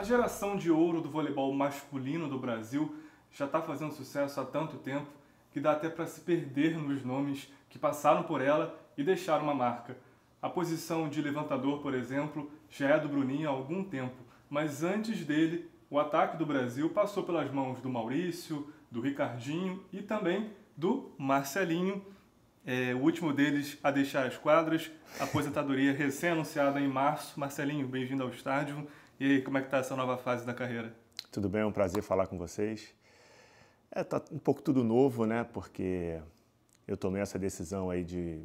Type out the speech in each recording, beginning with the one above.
A geração de ouro do voleibol masculino do Brasil já está fazendo sucesso há tanto tempo que dá até para se perder nos nomes que passaram por ela e deixaram uma marca. A posição de levantador, por exemplo, já é do Bruninho há algum tempo, mas antes dele, o ataque do Brasil passou pelas mãos do Maurício, do Ricardinho e também do Marcelinho, é, o último deles a deixar as quadras, aposentadoria recém-anunciada em março. Marcelinho, bem-vindo ao estádio. E aí, como é que está essa nova fase da carreira? Tudo bem, é um prazer falar com vocês. É, tá um pouco tudo novo, né? Porque eu tomei essa decisão aí de,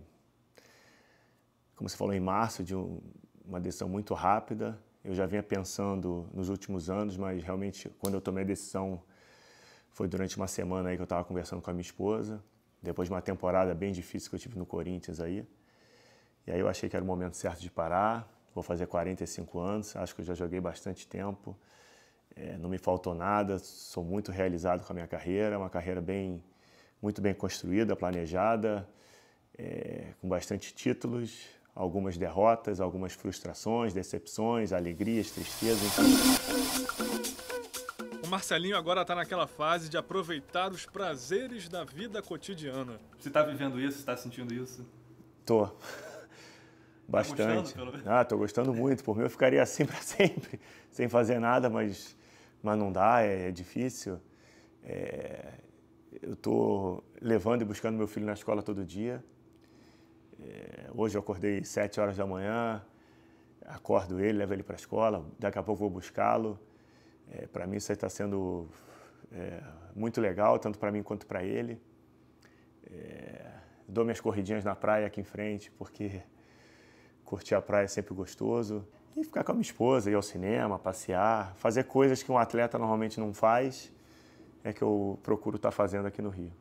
como você falou, em março, de um, uma decisão muito rápida. Eu já vinha pensando nos últimos anos, mas realmente quando eu tomei a decisão foi durante uma semana aí que eu estava conversando com a minha esposa, depois de uma temporada bem difícil que eu tive no Corinthians aí. E aí eu achei que era o momento certo de parar, vou fazer 45 anos, acho que eu já joguei bastante tempo, é, não me faltou nada, sou muito realizado com a minha carreira, uma carreira bem, muito bem construída, planejada, é, com bastante títulos, algumas derrotas, algumas frustrações, decepções, alegrias, tristezas. O Marcelinho agora está naquela fase de aproveitar os prazeres da vida cotidiana. Você está vivendo isso? Está sentindo isso? Tô. Tá Bastante. estou gostando, ah, tô gostando muito. Por mim eu ficaria assim para sempre, sem fazer nada, mas, mas não dá, é, é difícil. É, eu tô levando e buscando meu filho na escola todo dia. É, hoje eu acordei 7 horas da manhã, acordo ele, levo ele para a escola, daqui a pouco vou buscá-lo. É, para mim isso está sendo é, muito legal, tanto para mim quanto para ele. É, dou minhas corridinhas na praia aqui em frente, porque curtir a praia é sempre gostoso. E ficar com a minha esposa, ir ao cinema, passear, fazer coisas que um atleta normalmente não faz, é que eu procuro estar tá fazendo aqui no Rio.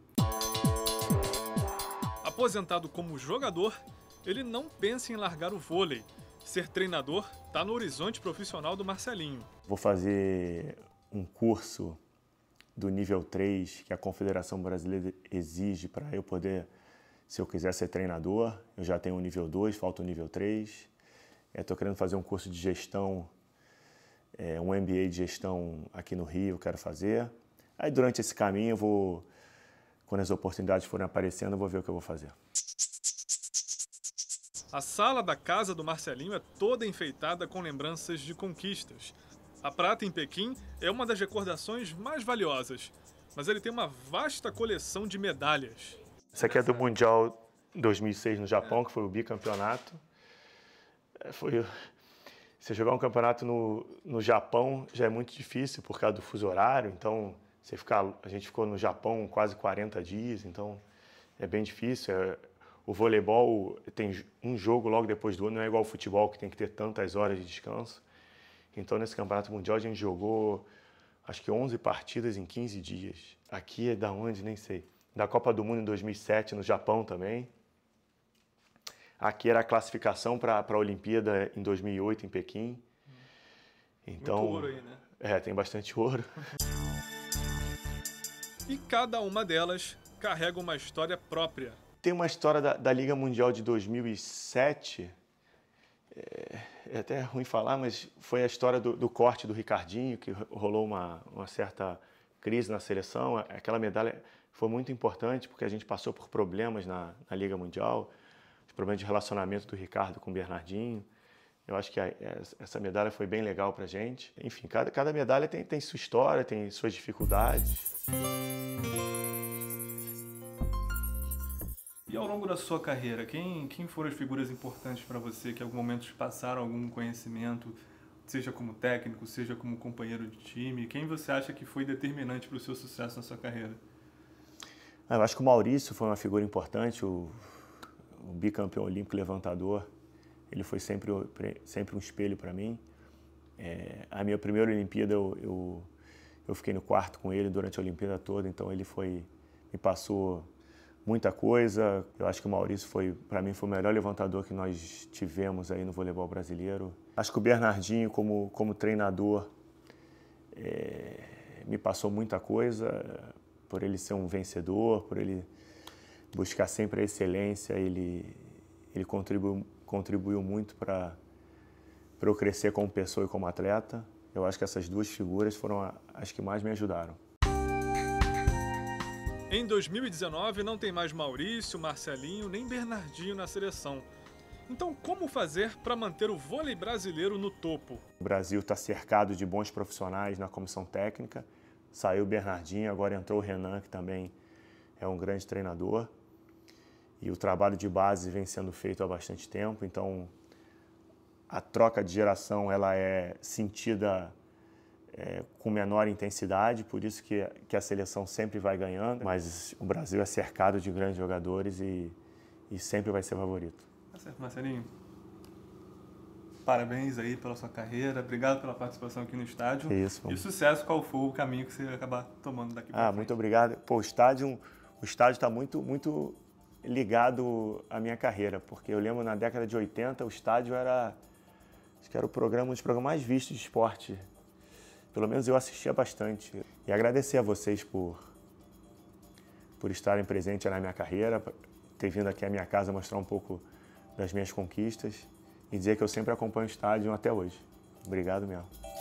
Aposentado como jogador, ele não pensa em largar o vôlei. Ser treinador está no horizonte profissional do Marcelinho. Vou fazer um curso do nível 3 que a Confederação Brasileira exige para eu poder se eu quiser ser treinador, eu já tenho o nível 2, falta o nível 3. Estou é, querendo fazer um curso de gestão, é, um MBA de gestão aqui no Rio, quero fazer. Aí durante esse caminho eu vou, quando as oportunidades forem aparecendo, eu vou ver o que eu vou fazer. A sala da casa do Marcelinho é toda enfeitada com lembranças de conquistas. A prata em Pequim é uma das recordações mais valiosas, mas ele tem uma vasta coleção de medalhas. Isso aqui é do Mundial 2006 no Japão, que foi o bicampeonato. É, foi você jogar um campeonato no, no Japão já é muito difícil por causa do fuso horário, então você ficar, a gente ficou no Japão quase 40 dias, então é bem difícil. É, o voleibol tem um jogo logo depois do outro, não é igual ao futebol que tem que ter tantas horas de descanso. Então nesse campeonato mundial a gente jogou acho que 11 partidas em 15 dias. Aqui é da onde nem sei da Copa do Mundo em 2007 no Japão também. Aqui era a classificação para a Olimpíada em 2008 em Pequim. Então, Muito ouro aí, né? É, tem bastante ouro. E cada uma delas carrega uma história própria. Tem uma história da, da Liga Mundial de 2007. É, é, até ruim falar, mas foi a história do, do corte do Ricardinho, que rolou uma, uma certa crise na seleção. Aquela medalha foi muito importante porque a gente passou por problemas na, na Liga Mundial, os problemas de relacionamento do Ricardo com o Bernardinho. Eu acho que a, essa medalha foi bem legal para a gente. Enfim, cada, cada medalha tem, tem sua história, tem suas dificuldades. E ao longo da sua carreira, quem, quem foram as figuras importantes para você que em algum momento te passaram algum conhecimento, seja como técnico, seja como companheiro de time? Quem você acha que foi determinante para o seu sucesso na sua carreira? Ah, eu acho que o Maurício foi uma figura importante, o, o bicampeão olímpico levantador. Ele foi sempre, sempre um espelho para mim. É, a minha primeira Olimpíada, eu, eu, eu, fiquei no quarto com ele durante a Olimpíada toda, então ele foi me passou muita coisa. Eu acho que o Maurício foi, para mim, foi o melhor levantador que nós tivemos aí no voleibol brasileiro. Acho que o Bernardinho, como, como treinador, é, me passou muita coisa por ele ser um vencedor, por ele buscar sempre a excelência, ele, ele contribuiu, contribuiu muito para eu crescer como pessoa e como atleta. Eu acho que essas duas figuras foram as que mais me ajudaram. Em 2019 não tem mais Maurício, Marcelinho nem Bernardinho na seleção. Então, como fazer para manter o vôlei brasileiro no topo? O Brasil está cercado de bons profissionais na comissão técnica Saiu o Bernardinho, agora entrou o Renan, que também é um grande treinador. E o trabalho de base vem sendo feito há bastante tempo, então a troca de geração ela é sentida é, com menor intensidade, por isso que, que a seleção sempre vai ganhando, mas o Brasil é cercado de grandes jogadores e, e sempre vai ser favorito. Tá certo, Marcelinho parabéns aí pela sua carreira, obrigado pela participação aqui no estádio. Isso. E sucesso, qual for o caminho que você acabar tomando daqui para Ah, frente. muito obrigado. Pô, o estádio o estádio está muito, muito ligado à minha carreira, porque eu lembro na década de 80 o estádio era, acho que era o programa, um dos programas mais vistos de esporte. Pelo menos eu assistia bastante. E agradecer a vocês por, por estarem presentes na minha carreira, ter vindo aqui à minha casa mostrar um pouco das minhas conquistas e dizer que eu sempre acompanho o estádio até hoje. Obrigado mesmo.